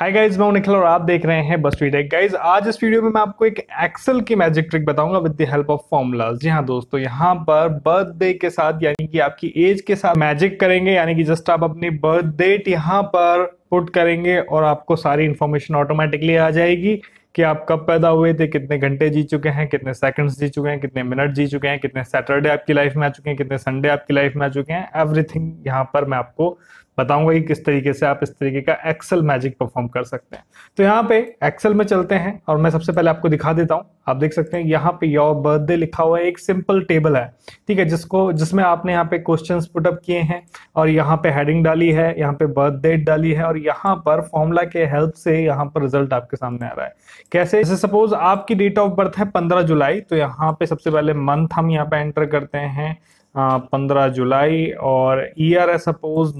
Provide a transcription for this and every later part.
hi guys मैं निखिल और आप देख रहे हैं बस टेक गाइज आज इस वीडियो में मैं आपको एक एक्सेल की मैजिक ट्रिक बताऊंगा with the help of formulas जी हाँ दोस्तों यहाँ पर बर्थडे के साथ यानी कि आपकी एज के साथ मैजिक करेंगे यानी कि जस्ट आप अपनी बर्थ डेट यहाँ पर पुट करेंगे और आपको सारी इन्फॉर्मेशन ऑटोमेटिकली आ जाएगी कि आप कब पैदा हुए थे कितने घंटे जी चुके हैं कितने सेकंड्स जी चुके हैं कितने मिनट जी चुके हैं कितने सैटरडे आपकी लाइफ में आ चुके हैं कितने संडे आपकी लाइफ में आ चुके हैं एवरीथिंग यहाँ पर मैं आपको बताऊंगा कि किस तरीके से आप इस तरीके का एक्सेल मैजिक परफॉर्म कर सकते हैं तो यहाँ पे एक्सेल में चलते हैं और मैं सबसे पहले आपको दिखा देता हूँ आप देख सकते हैं यहाँ पे योर बर्थडे लिखा हुआ है एक सिंपल टेबल है ठीक है जिसको जिसमें आपने यहाँ पे क्वेश्चन पुटअप किए हैं और यहाँ पे हेडिंग डाली है यहाँ पे बर्थ डेट डाली है और यहाँ पर फॉर्मूला के हेल्प से यहाँ पर रिजल्ट आपके सामने आ रहा है कैसे जैसे सपोज आपकी डेट ऑफ बर्थ है पंद्रह जुलाई तो यहाँ पे सबसे पहले मंथ हम यहाँ पे एंटर करते हैं हाँ, पंद्रह जुलाई और ईयर है सपोज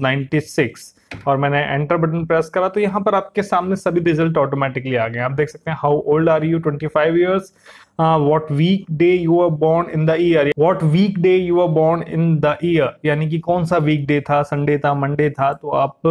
सिक्स और मैंने एंटर बटन प्रेस करा तो यहाँ पर आपके सामने सभी रिजल्ट ऑटोमेटिकली आ गए आप देख सकते हैं how old are you twenty five years what week day you are born in the year what week day you are born in the year यानी कि कौन सा वीक डे था संडे था मंडे था तो आप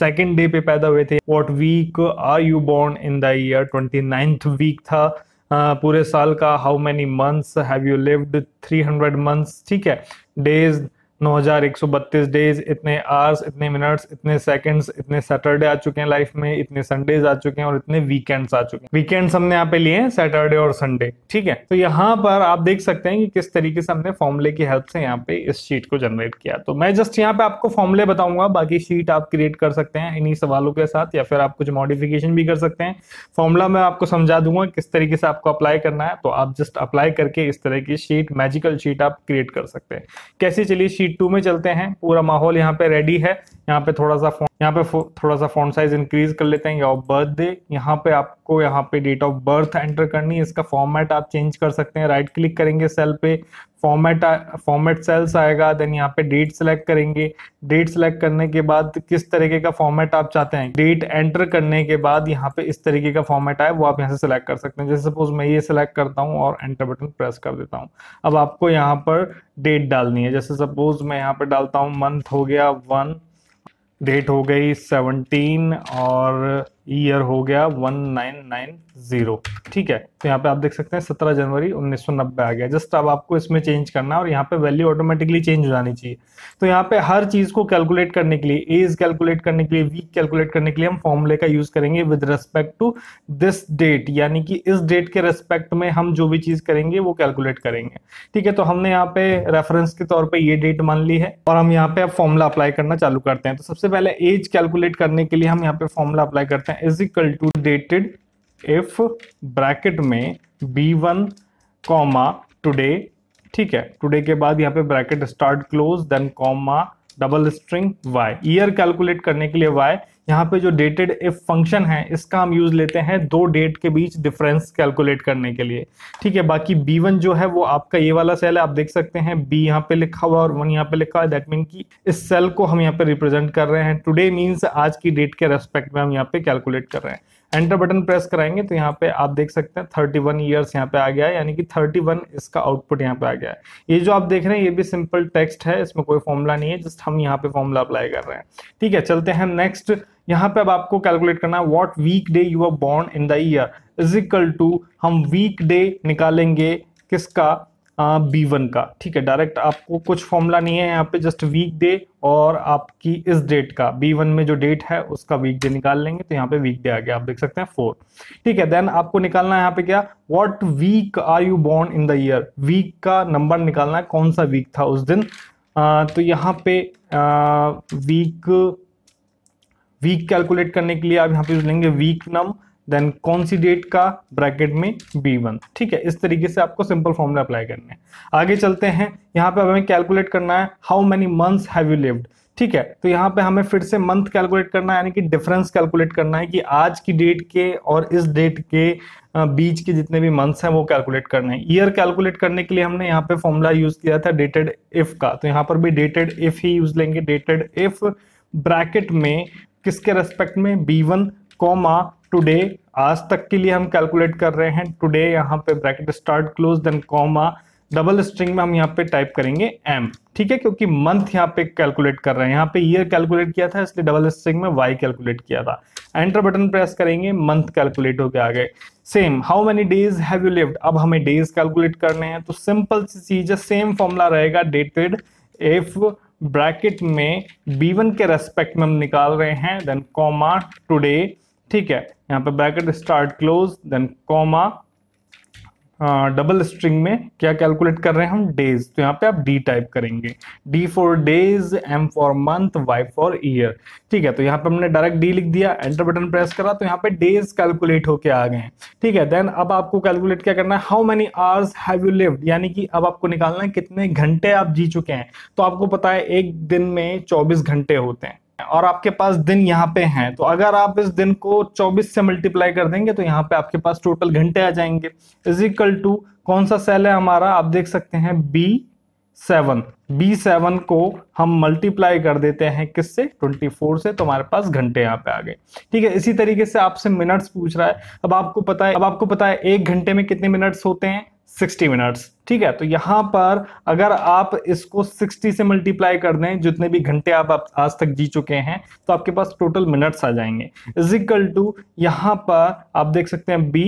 सेकेंड डे पे पैदा हुए थे what week are you born in the year twenty week था हाँ, पूरे साल का how many months have you lived three hundred months ठीक है डेज 9132 डेज इतने आवर्स इतने मिनट्स इतने सेकंड्स इतने सैटरडे आ चुके हैं लाइफ में इतने संडेज आ चुके हैं और इतने वीकेंड्स आ चुके हैं वीकेंड्स हमने यहाँ पे लिए हैं सैटरडे और संडे ठीक है तो यहाँ पर आप देख सकते हैं कि किस तरीके से हमने फॉर्मुले की हेल्प से यहाँ पे इस शीट को जनरेट किया तो मैं जस्ट यहाँ पे आपको फॉर्मुले बताऊंगा बाकी शीट आप क्रिएट कर सकते हैं इन्हीं सवालों के साथ या फिर आप कुछ मॉडिफिकेशन भी कर सकते हैं फॉर्मुला मैं आपको समझा दूंगा किस तरीके से आपको अप्लाई करना है तो आप जस्ट अप्लाई करके इस तरह की शीट मैजिकल शीट आप क्रिएट कर सकते हैं कैसे चलिए शीट टू में चलते हैं पूरा माहौल यहाँ पे रेडी है यहाँ पे थोड़ा सा यहाँ पे थोड़ा सा फॉन्ट साइज इंक्रीज कर लेते हैं या बर्थडे यहाँ पे आपको यहाँ पे डेट ऑफ बर्थ एंटर करनी है इसका फॉर्मेट आप चेंज कर सकते हैं राइट क्लिक करेंगे सेल पे फॉर्मेट फॉर्मेट सेल्स आएगा देन यहाँ पे डेट सेलेक्ट करेंगे डेट सेलेक्ट करने के बाद किस तरीके का फॉर्मेट आप चाहते हैं डेट एंटर करने के बाद यहाँ पे इस तरीके का फॉर्मेट आए वो आप यहाँ से कर सकते हैं जैसे सपोज मैं ये सिलेक्ट करता हूँ और एंटर बटन प्रेस कर देता हूँ अब आपको यहाँ पर डेट डालनी है जैसे सपोज मैं यहाँ पर डालता हूँ मंथ हो गया वन डेट हो गई सेवनटीन और ईयर हो गया वन नाइन नाइन जीरो ठीक है तो यहाँ पे आप देख सकते हैं सत्रह जनवरी उन्नीस सौ नब्बे आ गया जस्ट अब आपको इसमें चेंज करना है और यहाँ पे वैल्यू ऑटोमेटिकली चेंज हो जानी चाहिए तो यहाँ पे हर चीज को कैलकुलेट करने के लिए एज कैलकुलेट करने के लिए वीक कैलकुलेट करने के लिए हम फॉर्मूले का यूज करेंगे with respect to this date यानी कि इस डेट के रेस्पेक्ट में हम जो भी चीज करेंगे वो कैलकुलेट करेंगे ठीक है तो हमने यहाँ पे रेफरेंस के तौर पर ये डेट मान ली है और हम यहाँ पे अब फॉर्मूला अप्लाई करना चालू करते हैं तो सबसे पहले एज कैलकुलेट करने के लिए हम यहाँ पे फॉर्मूला अप्लाई करते हैं is equal to dated if bracket में बी वन कॉमा टूडे ठीक है टुडे के बाद यहाँ पे bracket start close then comma double string Y year calculate करने के लिए वाई यहाँ पे जो डेटेड इफ फंक्शन है इसका हम यूज लेते हैं दो डेट के बीच डिफरेंस कैलकुलेट करने के लिए ठीक है बाकी बी वन जो है वो आपका ये वाला सेल है आप देख सकते हैं बी यहाँ पे लिखा हुआ और वन यहाँ पे लिखा हुआ दैट मीन की इस सेल को हम यहाँ पे रिप्रेजेंट कर रहे हैं टुडे मीन्स आज की डेट के रेस्पेक्ट में हम यहाँ पे कैलकुलेट कर रहे हैं एंटर बटन प्रेस कराएंगे तो यहाँ पे आप देख सकते हैं 31 वन ईयर्स यहाँ पे आ गया है यानी कि 31 इसका आउटपुट यहाँ पे आ गया है ये जो आप देख रहे हैं ये भी सिंपल टेक्स्ट है इसमें कोई फॉर्मूला नहीं है जस्ट हम यहाँ पे फॉर्मूला अप्लाई कर रहे हैं ठीक है चलते हैं नेक्स्ट यहाँ पे अब आपको कैलकुलेट करना है what week day you are born in the year is equal to हम वीक डे निकालेंगे किसका बी वन का ठीक है डायरेक्ट आपको कुछ फॉर्मूला नहीं है यहाँ पे जस्ट वीक डे और आपकी इस डेट का बी वन में जो डेट है उसका वीक डे निकाल लेंगे तो यहाँ पे वीक डे आ गया आप देख सकते हैं फोर ठीक है देन आपको निकालना है यहाँ पे क्या what week are you born in the year week का नंबर निकालना है कौन सा वीक था उस दिन आ, तो यहाँ पे आ, वीक वीक कैलकुलेट करने के लिए आप यहाँ पे लेंगे वीक नंबर देन कौन सी डेट का ब्रैकेट में बी वन ठीक है इस तरीके से आपको सिंपल फॉर्मूला अप्लाई करने है आगे चलते हैं यहाँ पे हमें कैलकुलेट करना है how many months have you lived ठीक है तो यहाँ पे हमें फिर से मंथ कैलकुलेट करना है यानी कि डिफरेंस कैलकुलेट करना है कि आज की डेट के और इस डेट के बीच के जितने भी मंथ्स हैं वो कैलकुलेट करने हैं ईयर कैलकुलेट करने के लिए हमने यहाँ पे फॉर्मूला यूज किया था डेटेड इफ का तो यहाँ पर भी डेटेड इफ ही यूज लेंगे डेटेड इफ ब्रैकेट में किसके रेस्पेक्ट में बी वन कॉमा टुडे आज तक के लिए हम कैलकुलेट कर रहे हैं टुडे यहाँ पे bracket start close then comma double string में हम यहाँ पे टाइप करेंगे एम ठीक है क्योंकि मंथ यहाँ पे कैलकुलेट कर रहे हैं यहाँ पे ईयर कैलकुलेट किया था इसलिए डबल स्ट्रिंग में वाई कैलकुलेट किया था एंटर बटन प्रेस करेंगे मंथ कैलकुलेट होकर आ गए same how many days have you lived अब हमें डेज कैलकुलेट करने हैं तो सिंपल सी चीज है सेम फॉर्मूला रहेगा डेटेड इफ ब्रैकेट में बी के रेस्पेक्ट में हम निकाल रहे हैं देन कॉमा टूडे ठीक है यहाँ पे bracket start close then comma double string में क्या कैलकुलेट कर रहे हैं हम डेज तो यहाँ पे आप डी टाइप करेंगे D for days M for month Y for year ठीक है तो यहाँ पे हमने डायरेक्ट डी लिख दिया एंटर बटन प्रेस करा तो यहाँ पे डेज कैलकुलेट होके आ गए ठीक है देन अब आपको कैलकुलेट क्या करना है how many hours have you lived यानी कि अब आपको निकालना है कितने घंटे आप जी चुके हैं तो आपको पता है एक दिन में चौबीस घंटे होते हैं और आपके पास दिन यहाँ पे हैं तो अगर आप इस दिन को 24 से मल्टीप्लाई कर देंगे तो यहाँ पे आपके पास टोटल घंटे आ जाएंगे इज इक्वल टू कौन सा सेल है हमारा आप देख सकते हैं बी सेवन बी सेवन को हम मल्टीप्लाई कर देते हैं किससे 24 से तो हमारे पास घंटे यहाँ पे आ गए ठीक है इसी तरीके से आपसे मिनट्स पूछ रहा है अब आपको पता है अब आपको पता है एक घंटे में कितने मिनट्स होते हैं 60 मिनट्स ठीक है तो यहाँ पर अगर आप इसको 60 से मल्टीप्लाई कर दें जितने भी घंटे आप, आज तक जी चुके हैं तो आपके पास टोटल मिनट्स आ जाएंगे इक्वल टू यहाँ पर आप देख सकते हैं बी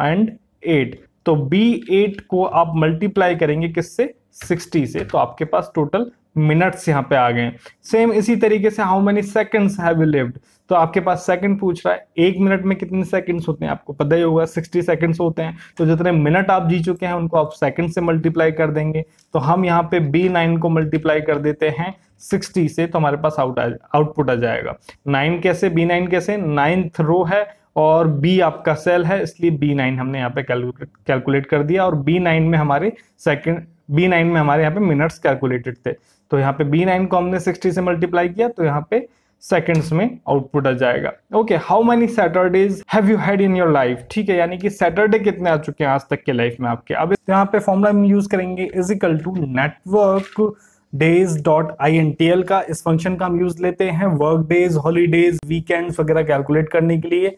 एंड एट तो बी एट को आप मल्टीप्लाई करेंगे किससे सिक्सटी से तो आपके पास टोटल मिनट्स यहाँ पे आ गए सेम इसी तरीके से how many seconds have you lived तो आपके पास सेकंड पूछ रहा है एक मिनट में कितने सेकंड्स होते हैं आपको पता ही होगा सिक्सटी सेकंड्स होते हैं तो जितने मिनट आप जी चुके हैं उनको आप सेकंड से मल्टीप्लाई कर देंगे तो हम यहाँ पे बी नाइन को मल्टीप्लाई कर देते हैं सिक्सटी से तो हमारे पास आउट आउटपुट आ जाएगा नाइन कैसे बी नाइन कैसे नाइन्थ रो है और बी आपका सेल है इसलिए बी नाइन हमने यहाँ पे कैलकुलेट कर दिया और बी नाइन में हमारे सेकेंड बी नाइन में हमारे यहाँ पे मिनट्स कैलकुलेटेड थे तो यहाँ पे बी नाइन को हमने सिक्सटी से मल्टीप्लाई किया तो यहाँ पे सेकेंड्स में आउटपुट आ जाएगा okay how many Saturdays have you had in your life ठीक है यानी कि सैटरडे कितने आ चुके हैं आज तक के लाइफ में आपके अब यहाँ पे फॉर्मुला हम यूज करेंगे is to network days dot I N T L का इस फंक्शन का हम यूज लेते हैं वर्क डेज हॉलीडेज वीकेंड्स वगैरह कैलकुलेट करने के लिए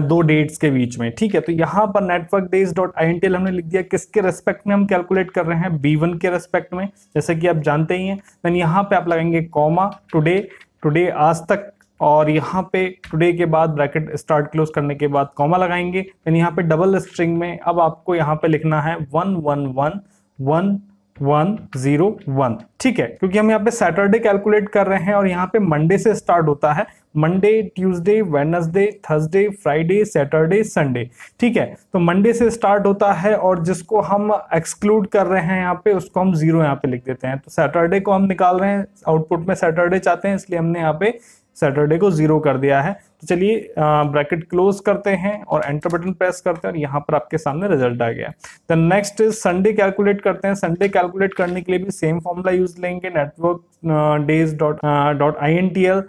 दो डेट्स के बीच में ठीक है तो यहाँ पर network days dot I N T L हमने लिख दिया किसके रेस्पेक्ट में हम कैलकुलेट कर रहे हैं बी वन के रेस्पेक्ट में जैसे कि आप जानते ही हैं देन यहाँ पे आप लगाएंगे कॉमा टुडे टुडे आज तक और यहाँ पे टुडे के बाद ब्रैकेट स्टार्ट क्लोज करने के बाद कॉमा लगाएंगे देन यहाँ पे डबल स्ट्रिंग में अब आपको यहाँ पे लिखना है one one one one one zero one ठीक है क्योंकि हम यहाँ पे सैटरडे कैलकुलेट कर रहे हैं और यहाँ पे मंडे से स्टार्ट होता है Monday Tuesday Wednesday Thursday Friday Saturday Sunday ठीक है तो मंडे से स्टार्ट होता है और जिसको हम एक्सक्लूड कर रहे हैं यहाँ पे उसको हम जीरो यहाँ पे लिख देते हैं तो सैटरडे को हम निकाल रहे हैं आउटपुट में सैटरडे चाहते हैं इसलिए हमने यहाँ पे सैटरडे को जीरो कर दिया है तो चलिए ब्रैकेट क्लोज करते हैं और एंटर बटन प्रेस करते हैं और यहाँ पर आपके सामने रिजल्ट आ गया द नेक्स्ट संडे कैलकुलेट करते हैं संडे कैलकुलेट करने के लिए भी सेम फॉर्मूला यूज लेंगे network days dot dot I N T L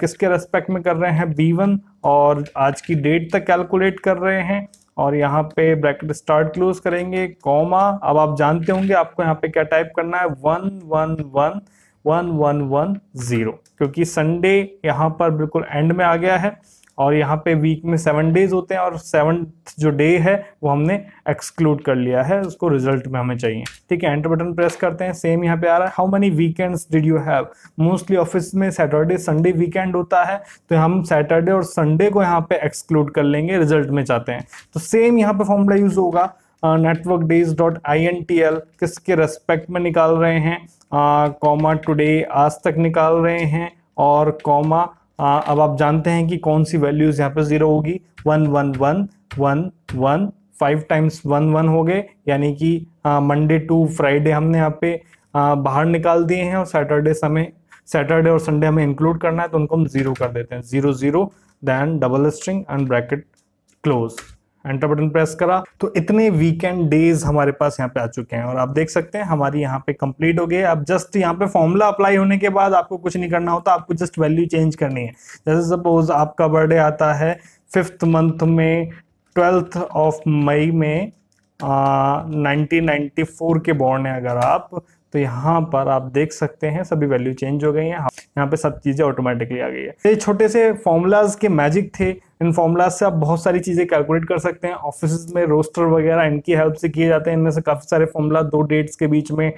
किसके रेस्पेक्ट में कर रहे हैं बी वन और आज की डेट तक कैलकुलेट कर रहे हैं और यहाँ पे ब्रैकेट स्टार्ट क्लोज करेंगे कॉमा अब आप जानते होंगे आपको यहाँ पे क्या टाइप करना है one one one one one one zero क्योंकि संडे यहाँ पर बिल्कुल एंड में आ गया है और यहाँ पे वीक में सेवन डेज होते हैं और सेवन जो डे है वो हमने एक्सक्लूड कर लिया है उसको रिजल्ट में हमें चाहिए ठीक है एंटर बटन प्रेस करते हैं सेम यहाँ पे आ रहा है how many weekends did you have mostly office में सैटरडे संडे वीकेंड होता है तो हम सैटरडे और संडे को यहाँ पे एक्सक्लूड कर लेंगे रिजल्ट में चाहते हैं तो सेम यहाँ पे फॉर्मूला यूज़ होगा network days dot I N T L किसके रेस्पेक्ट में निकाल रहे हैं कॉमा टुडे आज तक निकाल रहे हैं और कॉमा अब आप जानते हैं कि कौन सी वैल्यूज यहाँ पे जीरो होगी one one one one one five times one one हो गए यानी कि मंडे टू फ्राइडे हमने यहाँ पे आ, बाहर निकाल दिए हैं और सैटरडे समय सैटरडे और संडे हमें इंक्लूड करना है तो उनको हम जीरो कर देते हैं zero zero then double string and bracket close enter button press करा तो इतने वीकेंड डेज हमारे पास यहाँ पे आ चुके हैं और आप देख सकते हैं हमारी यहाँ पे कंप्लीट हो गई अब जस्ट यहाँ पे फॉर्मूला अप्लाई होने के बाद आपको कुछ नहीं करना होता आपको जस्ट वैल्यू चेंज करनी है जैसे सपोज आपका बर्थडे आता है फिफ्थ मंथ में ट्वेल्थ ऑफ मई में नाइनटीन uh, 1994 के बॉर्न है अगर आप तो यहाँ पर आप देख सकते हैं सभी वैल्यू चेंज हो गई हैं यहाँ पे सब चीज़ें ऑटोमेटिकली आ गई है ये छोटे से फॉर्मूलाज के मैजिक थे इन फॉर्मूलाज से आप बहुत सारी चीज़ें कैलकुलेट कर सकते हैं ऑफिस में रोस्टर वगैरह इनकी हेल्प से किए जाते हैं इनमें से काफ़ी सारे फॉर्मूला दो डेट्स के बीच में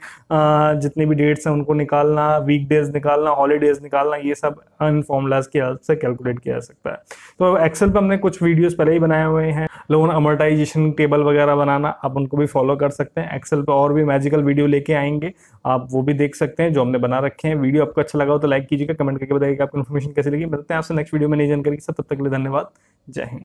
जितने भी डेट्स हैं उनको निकालना वीक डेज निकालना हॉलीडेज निकालना ये सब इन फॉर्मूलाज की हेल्प से कैलकुलेट किया जा सकता है तो एक्सेल पर हमने कुछ वीडियोज़ पहले ही बनाए हुए हैं लोन अमोटाइजेशन टेबल वगैरह बनाना आप उनको भी फॉलो कर सकते हैं एक्सेल पर और भी मैजिकल वीडियो लेके आएंगे आप वो भी देख सकते हैं जो हमने बना रखे हैं वीडियो आपको अच्छा लगा हो तो लाइक कीजिएगा कमेंट करके बताइएगा आपको इन्फॉर्मेशन कैसी लगी मिलते हैं आपसे नेक्स्ट वीडियो में नई जानकारी के साथ तब तक के लिए धन्यवाद जय हिंद